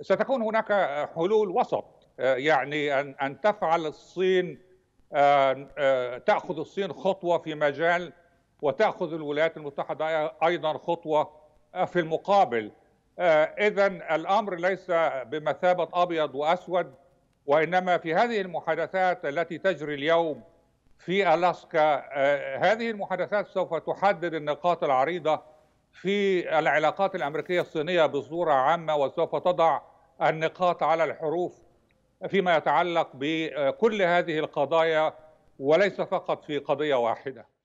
ستكون هناك حلول وسط آه، يعني ان ان تفعل الصين آه، آه، تاخذ الصين خطوه في مجال وتاخذ الولايات المتحده ايضا خطوه في المقابل اذا الامر ليس بمثابه ابيض واسود وانما في هذه المحادثات التي تجري اليوم في الاسكا هذه المحادثات سوف تحدد النقاط العريضه في العلاقات الامريكيه الصينيه بصوره عامه وسوف تضع النقاط على الحروف فيما يتعلق بكل هذه القضايا وليس فقط في قضيه واحده